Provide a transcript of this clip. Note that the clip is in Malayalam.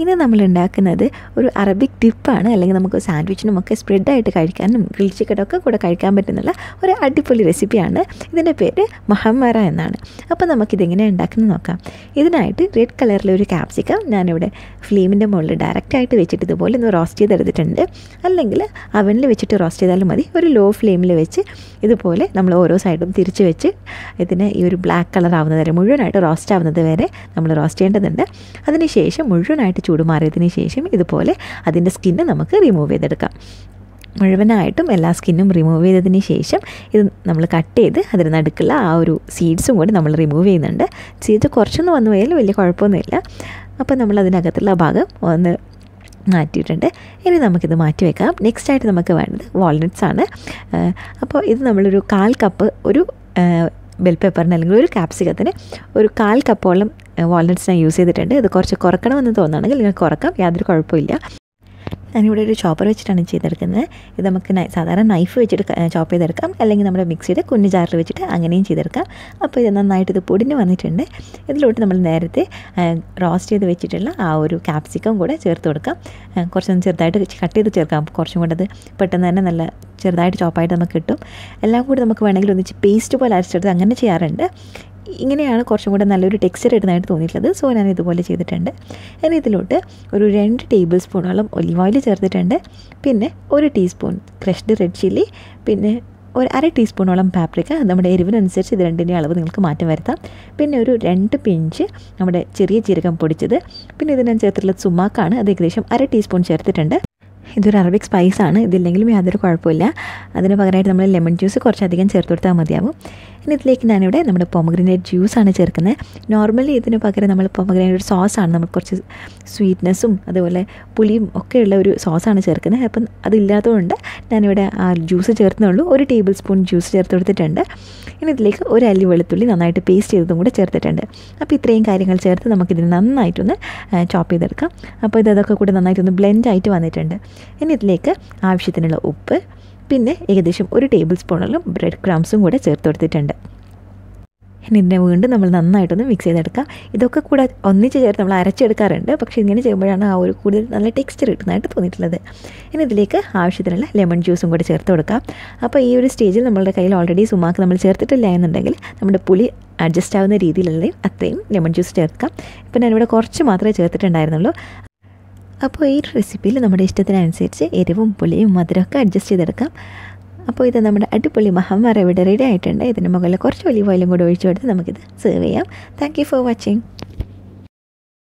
ഇനി നമ്മൾ ഉണ്ടാക്കുന്നത് ഒരു അറബിക് ടിപ്പാണ് അല്ലെങ്കിൽ നമുക്ക് സാൻഡ്വിച്ചിനും ഒക്കെ സ്പ്രെഡായിട്ട് കഴിക്കാനും ഗ്രിൽ ചിക്കനൊക്കെ കൂടെ കഴിക്കാൻ പറ്റുന്നുള്ള ഒരു അടിപൊളി റെസിപ്പിയാണ് ഇതിൻ്റെ പേര് മഹമ്മറ എന്നാണ് അപ്പോൾ നമുക്കിതെങ്ങനെ ഉണ്ടാക്കുന്നത് നോക്കാം ഇതിനായിട്ട് റെഡ് കളറിലെ ഒരു ക്യാപ്സിക്കം ഞാനിവിടെ ഫ്ലെയിമിൻ്റെ മുകളിൽ ഡയറക്റ്റായിട്ട് വെച്ചിട്ട് ഇതുപോലെ ഒന്ന് റോസ്റ്റ് ചെയ്തെടുത്തിട്ടുണ്ട് അല്ലെങ്കിൽ അവനിൽ വെച്ചിട്ട് റോസ്റ്റ് ചെയ്താലും മതി ഒരു ലോ ഫ്ലെയിമിൽ വെച്ച് ഇതുപോലെ നമ്മൾ ഓരോ സൈഡും തിരിച്ച് വെച്ച് ഇതിനെ ഈ ഒരു ബ്ലാക്ക് കളർ ആവുന്നത് വരെ മുഴുവനായിട്ട് റോസ്റ്റ് ആവുന്നത് വരെ നമ്മൾ റോസ്റ്റ് ചെയ്യേണ്ടതുണ്ട് അതിനുശേഷം മുഴുവനായിട്ട് ചൂട് മാറിയതിന് ശേഷം ഇതുപോലെ അതിൻ്റെ സ്കിന്ന് നമുക്ക് റിമൂവ് ചെയ്തെടുക്കാം മുഴുവനായിട്ടും എല്ലാ സ്കിന്നും റിമൂവ് ചെയ്തതിന് ശേഷം ഇത് നമ്മൾ കട്ട് ചെയ്ത് അതിന് നടുക്കുള്ള ആ ഒരു സീഡ്സും കൂടി നമ്മൾ റിമൂവ് ചെയ്യുന്നുണ്ട് സീഡ്സ് കുറച്ചൊന്ന് വന്നു പോയാലും വലിയ കുഴപ്പമൊന്നുമില്ല അപ്പോൾ നമ്മൾ അതിനകത്തുള്ള ഭാഗം ഒന്ന് മാറ്റിയിട്ടുണ്ട് ഇനി നമുക്കിത് മാറ്റി വെക്കാം നെക്സ്റ്റ് ആയിട്ട് നമുക്ക് വേണ്ടത് വാൾനട്ട്സ് ആണ് അപ്പോൾ ഇത് നമ്മളൊരു കാൽ കപ്പ് ഒരു ബെൽ പേപ്പറിന് അല്ലെങ്കിൽ ഒരു ക്യാപ്സിക്കത്തിന് ഒരു കാൽ കപ്പോളം വാൾനട്ട്സ് ഞാൻ യൂസ് ചെയ്തിട്ടുണ്ട് ഇത് കുറച്ച് കുറക്കണമെന്ന് തോന്നുകയാണെങ്കിൽ നിങ്ങൾക്ക് കുറക്കാം യാതൊരു കുഴപ്പമില്ല ഞാനിവിടെ ഒരു ചോപ്പർ വെച്ചിട്ടാണ് ചെയ്തെടുക്കുന്നത് ഇത് നമുക്ക് സാധാരണ നൈഫ് വെച്ചിട്ട് ചോപ്പ് ചെയ്തെടുക്കാം അല്ലെങ്കിൽ നമ്മുടെ മിക്സിയുടെ കുഞ്ഞു ജാറിൽ വെച്ചിട്ട് അങ്ങനെയും ചെയ്തെടുക്കാം അപ്പോൾ ഇത് നന്നായിട്ട് ഇത് പൊടിഞ്ഞ് വന്നിട്ടുണ്ട് ഇതിലോട്ട് നമ്മൾ നേരത്തെ റോസ്റ്റ് ചെയ്ത് വെച്ചിട്ടുള്ള ആ ഒരു ക്യാപ്സിക്കം കൂടെ ചേർത്ത് കൊടുക്കാം കുറച്ചൊന്ന് ചെറുതായിട്ട് കട്ട് ചെയ്ത് ചേർക്കാം കുറച്ചും കൂടെ അത് പെട്ടെന്ന് തന്നെ നല്ല ചെറുതായിട്ട് ചോപ്പായിട്ട് നമുക്ക് കിട്ടും എല്ലാം കൂടി നമുക്ക് വേണമെങ്കിൽ ഒന്നിച്ച് പേസ്റ്റ് പോലെ അരച്ചെടുത്ത് അങ്ങനെ ചെയ്യാറുണ്ട് ഇങ്ങനെയാണ് കുറച്ചും കൂടെ നല്ലൊരു ടെക്സ്ചർ ഇടുന്നതായിട്ട് തോന്നിയിട്ടുള്ളത് സോ ഞാൻ ഇതുപോലെ ചെയ്തിട്ടുണ്ട് ഞാൻ ഇതിലോട്ട് ഒരു രണ്ട് ടേബിൾ സ്പൂണോളം ഒലിവ് ഓയിൽ ചേർത്തിട്ടുണ്ട് പിന്നെ ഒരു ടീസ്പൂൺ ക്രഷ്ഡ് റെഡ് ചില്ലി പിന്നെ ഒരു അര ടീസ്പൂണോളം പാപ്രിക്ക നമ്മുടെ എരിവിനനുസരിച്ച് ഇത് രണ്ടിൻ്റെ അളവ് നിങ്ങൾക്ക് മാറ്റം വരുത്താം പിന്നെ ഒരു രണ്ട് പിഞ്ച് നമ്മുടെ ചെറിയ ജീരകം പൊടിച്ചത് പിന്നെ ഇതിനനുസരിച്ചുള്ള ഞാൻ സുമാക്കാണ് അത് ഏകദേശം അര ടീസ്പൂൺ ചേർത്തിട്ടുണ്ട് ഇതൊരു അറബിക് സ്പൈസ് ആണ് ഇതില്ലെങ്കിലും യാതൊരു കുഴപ്പമില്ല അതിന് പകരമായിട്ട് നമ്മൾ ലെമൺ ജ്യൂസ് കുറച്ചധികം ചേർത്ത് കൊടുത്താൽ മതിയാവും ഇനി ഇതിലേക്ക് ഞാനിവിടെ നമ്മുടെ പൊമഗ്രനേറ്റ് ജ്യൂസാണ് ചേർക്കുന്നത് നോർമലി ഇതിന് പകരം നമ്മൾ പൊമഗ്രനേറ്റ് സോസാണ് നമ്മൾ കുറച്ച് സ്വീറ്റ്നെസ്സും അതുപോലെ പുളിയും ഒക്കെയുള്ള ഒരു സോസാണ് ചേർക്കുന്നത് അപ്പം അതില്ലാത്തതുകൊണ്ട് ഞാനിവിടെ ആ ജ്യൂസ് ഉള്ളൂ ഒരു ടേബിൾ സ്പൂൺ ജ്യൂസ് ചേർത്ത് കൊടുത്തിട്ടുണ്ട് ഇനി ഇതിലേക്ക് ഒരു അല്ലി വെളുത്തുള്ളി നന്നായിട്ട് പേസ്റ്റ് ചെയ്തതും കൂടെ ചേർത്തിട്ടുണ്ട് അപ്പോൾ ഇത്രയും കാര്യങ്ങൾ ചേർത്ത് നമുക്കിതിന് നന്നായിട്ടൊന്ന് ചോപ്പ് ചെയ്തെടുക്കാം അപ്പോൾ ഇത് അതൊക്കെ കൂടി നന്നായിട്ടൊന്ന് ബ്ലെൻഡ് ആയിട്ട് വന്നിട്ടുണ്ട് ഇനി ഇതിലേക്ക് ആവശ്യത്തിനുള്ള ഉപ്പ് പിന്നെ ഏകദേശം ഒരു ടേബിൾ സ്പൂണുള്ള ബ്രെഡ് ക്രംസും കൂടെ ചേർത്ത് കൊടുത്തിട്ടുണ്ട് ഇനി ഇതിനെ വീണ്ടും നമ്മൾ നന്നായിട്ടൊന്ന് മിക്സ് ചെയ്തെടുക്കാം ഇതൊക്കെ കൂടെ ഒന്നിച്ച് ചേർത്ത് നമ്മൾ അരച്ചെടുക്കാറുണ്ട് പക്ഷേ ഇങ്ങനെ ചെയ്യുമ്പോഴാണ് ആ ഒരു കൂടുതൽ നല്ല ടെക്സ്ചർ കിട്ടുന്നതായിട്ട് തോന്നിയിട്ടുള്ളത് ഇനി ഇതിലേക്ക് ആവശ്യത്തിനുള്ള ലെമൺ ജ്യൂസും കൂടി ചേർത്ത് കൊടുക്കാം അപ്പോൾ ഈ ഒരു സ്റ്റേജിൽ നമ്മളുടെ കയ്യിൽ ഓൾറെഡി സുമാക്ക് നമ്മൾ ചേർത്തിട്ടില്ല എന്നുണ്ടെങ്കിൽ നമ്മുടെ പുളി അഡ്ജസ്റ്റ് ആവുന്ന രീതിയിലുള്ളതും അത്രയും ലെമൺ ജ്യൂസ് ചേർക്കാം ഇപ്പം ഞാനിവിടെ കുറച്ച് മാത്രമേ ചേർത്തിട്ടുണ്ടായിരുന്നുള്ളൂ അപ്പോൾ ഈ റെസിപ്പിയിൽ നമ്മുടെ ഇഷ്ടത്തിനനുസരിച്ച് എരിവും പുളിയും മധുരമൊക്കെ അഡ്ജസ്റ്റ് ചെയ്തെടുക്കാം അപ്പോൾ ഇത് നമ്മുടെ അടിപൊളി മഹമ്മാർ ഇവിടെ റെഡി ആയിട്ടുണ്ട് ഇതിന് മുകളിൽ കുറച്ച് ഒലിവ് ഓയിലും കൂടെ ഒഴിച്ചു കൊടുത്ത് നമുക്കിത് സെർവ് ചെയ്യാം താങ്ക് ഫോർ വാച്ചിങ്